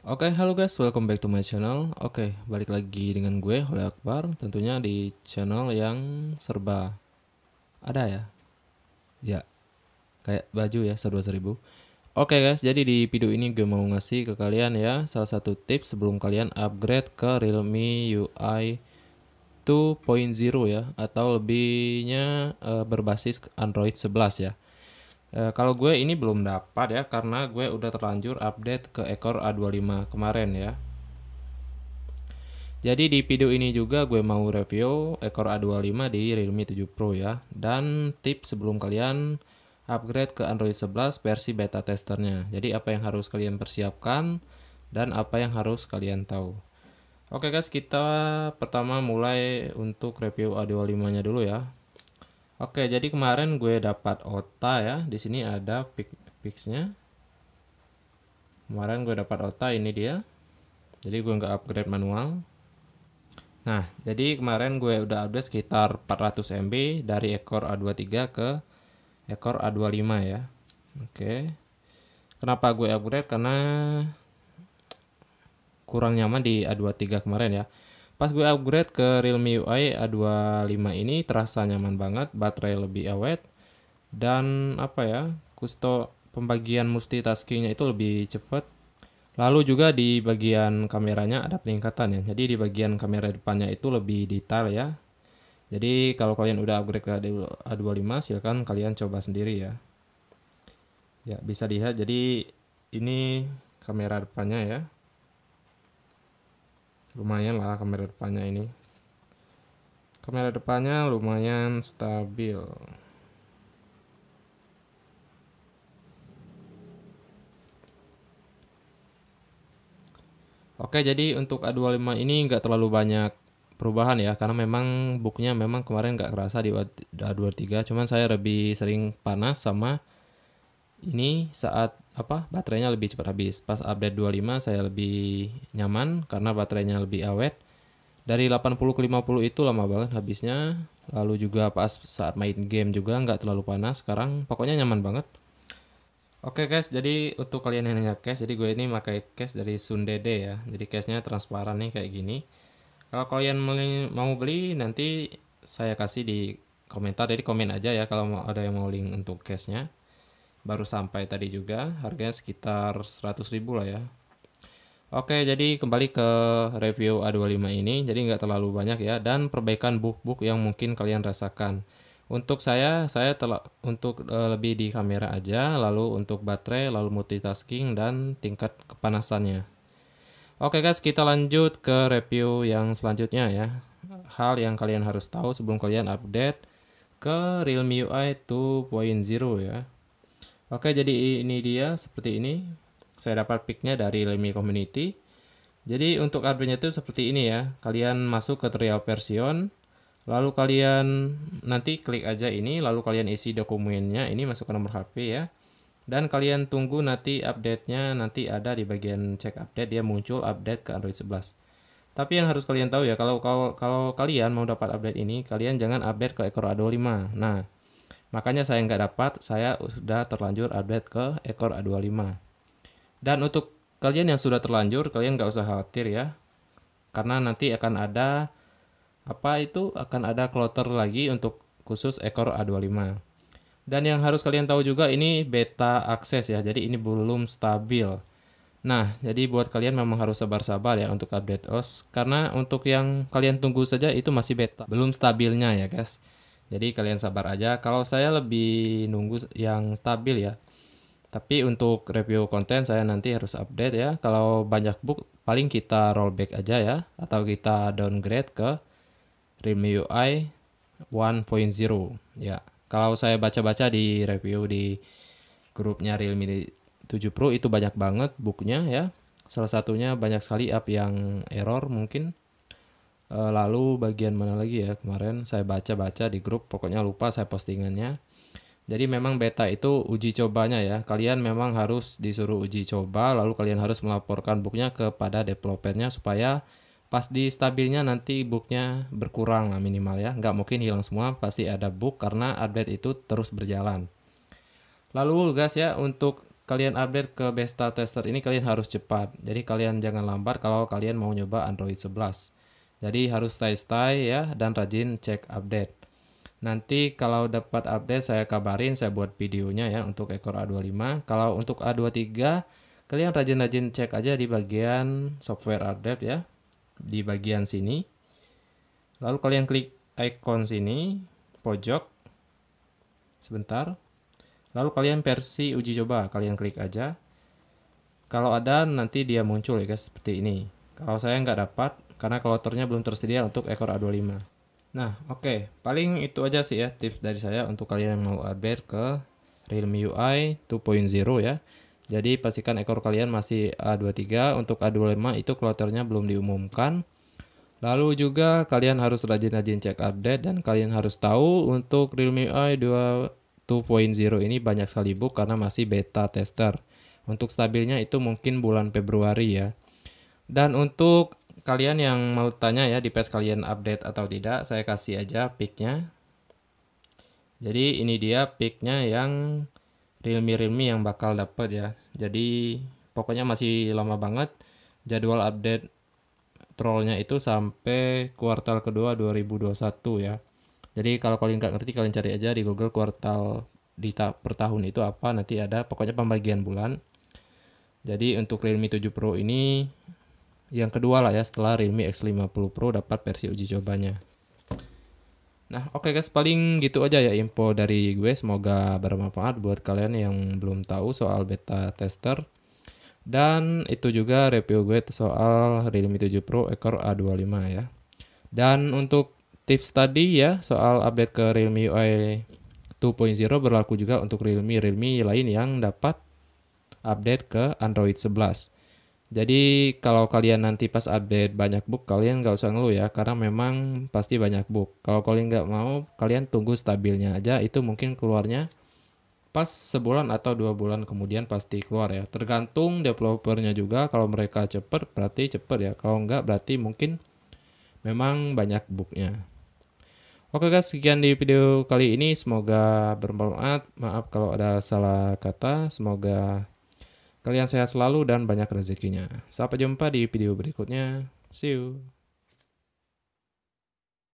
Oke, okay, halo guys, welcome back to my channel. Oke, okay, balik lagi dengan gue, Hola Akbar, tentunya di channel yang serba ada ya. Ya, kayak baju ya, serba seribu. Oke okay guys, jadi di video ini gue mau ngasih ke kalian ya salah satu tips sebelum kalian upgrade ke Realme UI 2.0 ya atau lebihnya e, berbasis Android 11 ya. Eh, kalau gue ini belum dapat ya karena gue udah terlanjur update ke ekor A25 kemarin ya. Jadi di video ini juga gue mau review ekor A25 di Realme 7 Pro ya dan tips sebelum kalian upgrade ke Android 11 versi beta testernya. Jadi apa yang harus kalian persiapkan dan apa yang harus kalian tahu. Oke guys, kita pertama mulai untuk review A25-nya dulu ya. Oke, jadi kemarin gue dapat OTA ya. Di sini ada pick fixnya. Kemarin gue dapat OTA ini dia. Jadi gue nggak upgrade manual. Nah, jadi kemarin gue udah update sekitar 400 MB dari ekor A23 ke ekor A25 ya. Oke. Kenapa gue upgrade? Karena kurang nyaman di A23 kemarin ya. Pas gue upgrade ke Realme UI A25 ini terasa nyaman banget, baterai lebih awet dan apa ya, kusto pembagian multitaskingnya itu lebih cepat. Lalu juga di bagian kameranya ada peningkatan ya. Jadi di bagian kamera depannya itu lebih detail ya. Jadi kalau kalian udah upgrade ke A25 silahkan kalian coba sendiri ya. Ya bisa dilihat jadi ini kamera depannya ya lumayan lah kamera depannya ini kamera depannya lumayan stabil Oke jadi untuk A25 ini nggak terlalu banyak perubahan ya karena memang booknya memang kemarin nggak kerasa di A23 cuman saya lebih sering panas sama ini saat apa baterainya lebih cepat habis. Pas update 25 saya lebih nyaman karena baterainya lebih awet. Dari 80 ke 50 itu lama banget habisnya. Lalu juga pas saat main game juga nggak terlalu panas. Sekarang pokoknya nyaman banget. Oke guys, jadi untuk kalian yang nanya case, jadi gue ini pakai case dari Sundede ya. Jadi case-nya transparan nih kayak gini. Kalau kalian mau beli nanti saya kasih di komentar, jadi komen aja ya kalau ada yang mau link untuk case-nya baru sampai tadi juga harganya sekitar 100 ribu lah ya Oke jadi kembali ke review A25 ini jadi nggak terlalu banyak ya dan perbaikan buk-buk yang mungkin kalian rasakan untuk saya saya telah untuk e, lebih di kamera aja lalu untuk baterai lalu multitasking dan tingkat kepanasannya Oke guys kita lanjut ke review yang selanjutnya ya hal yang kalian harus tahu sebelum kalian update ke Realme UI 2.0 ya Oke, jadi ini dia seperti ini. Saya dapat picknya dari Lemmy Community. Jadi untuk adminnya itu seperti ini ya. Kalian masuk ke trial version, lalu kalian nanti klik aja ini, lalu kalian isi dokumennya. Ini masuk ke nomor HP ya. Dan kalian tunggu nanti update-nya nanti ada di bagian cek update dia muncul update ke Android 11. Tapi yang harus kalian tahu ya kalau kalau, kalau kalian mau dapat update ini, kalian jangan update ke Ekor 5. Nah, Makanya saya nggak dapat, saya sudah terlanjur update ke ekor A25. Dan untuk kalian yang sudah terlanjur, kalian nggak usah khawatir ya. Karena nanti akan ada, apa itu, akan ada kloter lagi untuk khusus ekor A25. Dan yang harus kalian tahu juga ini beta akses ya, jadi ini belum stabil. Nah, jadi buat kalian memang harus sabar-sabar ya untuk update OS, karena untuk yang kalian tunggu saja itu masih beta, belum stabilnya ya guys. Jadi kalian sabar aja. Kalau saya lebih nunggu yang stabil ya. Tapi untuk review konten saya nanti harus update ya. Kalau banyak book paling kita rollback aja ya atau kita downgrade ke Realme UI 1.0 ya. Kalau saya baca-baca di review di grupnya Realme 7 Pro itu banyak banget booknya ya. Salah satunya banyak sekali app yang error mungkin Eh, lalu bagian mana lagi ya kemarin saya baca-baca di grup pokoknya lupa saya postingannya jadi memang beta itu uji cobanya ya kalian memang harus disuruh uji coba lalu kalian harus melaporkan booknya kepada developernya supaya pas di stabilnya nanti booknya berkurang lah minimal ya nggak mungkin hilang semua pasti ada book karena update itu terus berjalan lalu guys ya untuk kalian update ke beta tester ini kalian harus cepat jadi kalian jangan lambat kalau kalian mau nyoba Android 11 jadi harus stay-stay ya dan rajin cek update. Nanti kalau dapat update saya kabarin, saya buat videonya ya untuk ekor A25. Kalau untuk A23, kalian rajin-rajin cek aja di bagian software update ya. Di bagian sini. Lalu kalian klik icon sini, pojok. Sebentar. Lalu kalian versi uji coba, kalian klik aja. Kalau ada nanti dia muncul ya guys, seperti ini. Kalau saya nggak dapat, karena kloternya belum tersedia untuk ekor A25. Nah, oke, okay. paling itu aja sih ya tips dari saya untuk kalian yang mau upgrade ke Realme UI 2.0 ya. Jadi pastikan ekor kalian masih A23, untuk A25 itu kloternya belum diumumkan. Lalu juga kalian harus rajin-rajin cek update dan kalian harus tahu untuk Realme UI 2.0 ini banyak sekali bug karena masih beta tester. Untuk stabilnya itu mungkin bulan Februari ya. Dan untuk kalian yang mau tanya ya di page kalian update atau tidak, saya kasih aja picknya. Jadi ini dia picknya yang Realme-Realme yang bakal dapat ya. Jadi pokoknya masih lama banget jadwal update trollnya itu sampai kuartal kedua 2021 ya. Jadi kalau kalian nggak ngerti kalian cari aja di Google kuartal di ta per tahun itu apa nanti ada pokoknya pembagian bulan. Jadi untuk Realme 7 Pro ini yang kedua lah ya setelah Realme X50 Pro dapat versi uji cobanya. Nah, oke okay guys, paling gitu aja ya info dari gue. Semoga bermanfaat buat kalian yang belum tahu soal beta tester. Dan itu juga review gue soal Realme 7 Pro ekor A25 ya. Dan untuk tips tadi ya soal update ke Realme UI 2.0 berlaku juga untuk Realme Realme lain yang dapat update ke Android 11. Jadi kalau kalian nanti pas update banyak book kalian nggak usah ngeluh ya karena memang pasti banyak book. Kalau kalian nggak mau kalian tunggu stabilnya aja itu mungkin keluarnya pas sebulan atau dua bulan kemudian pasti keluar ya. Tergantung developernya juga kalau mereka cepet berarti cepet ya. Kalau nggak berarti mungkin memang banyak booknya. Oke guys, sekian di video kali ini. Semoga bermanfaat. Maaf kalau ada salah kata. Semoga Kalian sehat selalu dan banyak rezekinya. Sampai jumpa di video berikutnya. See you.